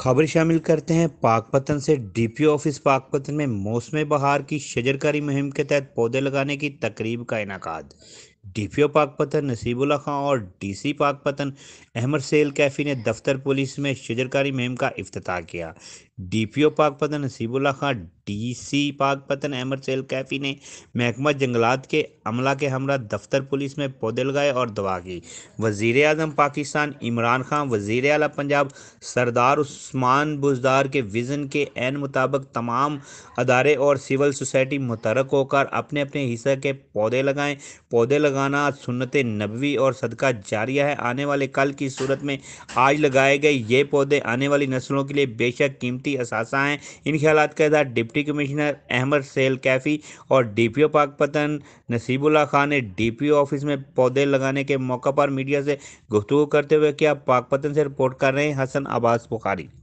खबर शामिल करते हैं पाकपतन से डीपीओ ऑफिस पाकपतन में मौसम बहार की शजरकारी मुहिम के तहत पौधे लगाने की तकरीब का इनका डीपीओ पाकपतन नसीबुल्ला खां और डीसी पाकपतन अहमद सेल कैफी ने दफ्तर पुलिस में शजरकारी मुहिम का अफ्ताह किया डीपीओ पाकपतन नसीबुल्ला खां डीसी पाकपतन अहमद सेल कैफी ने महकमा जंगलात के अमला के हमरा दफ्तर पुलिस में पौधे लगाए और दवा की वजीर अजम पाकिस्तान इमरान खां वजीर अला पंजाब सरदार उस्मान बुजदार के विजन के एन मुताबिक तमाम अदारे और सिविल सोसाइटी मुतरक होकर अपने अपने हिस्सा के पौधे लगाएं पौधे लगा लगाना सुनत नबी नबवी और सदका जारिया है आने वाले कल की सूरत में आज लगाए गए ये पौधे आने वाली नस्लों के लिए बेशक कीमती असासा हैं इन ख्याल के आधार डिप्टी कमिश्नर अहमद सेल कैफ़ी और D P O Pakpattan Nasibullah Khan ने डी पी ओ ऑफिस में पौधे लगाने के मौका पर मीडिया से गुफ्तु करते हुए किया पाकपतन से रिपोर्ट कर रहे हैं हसन आबास बुखारी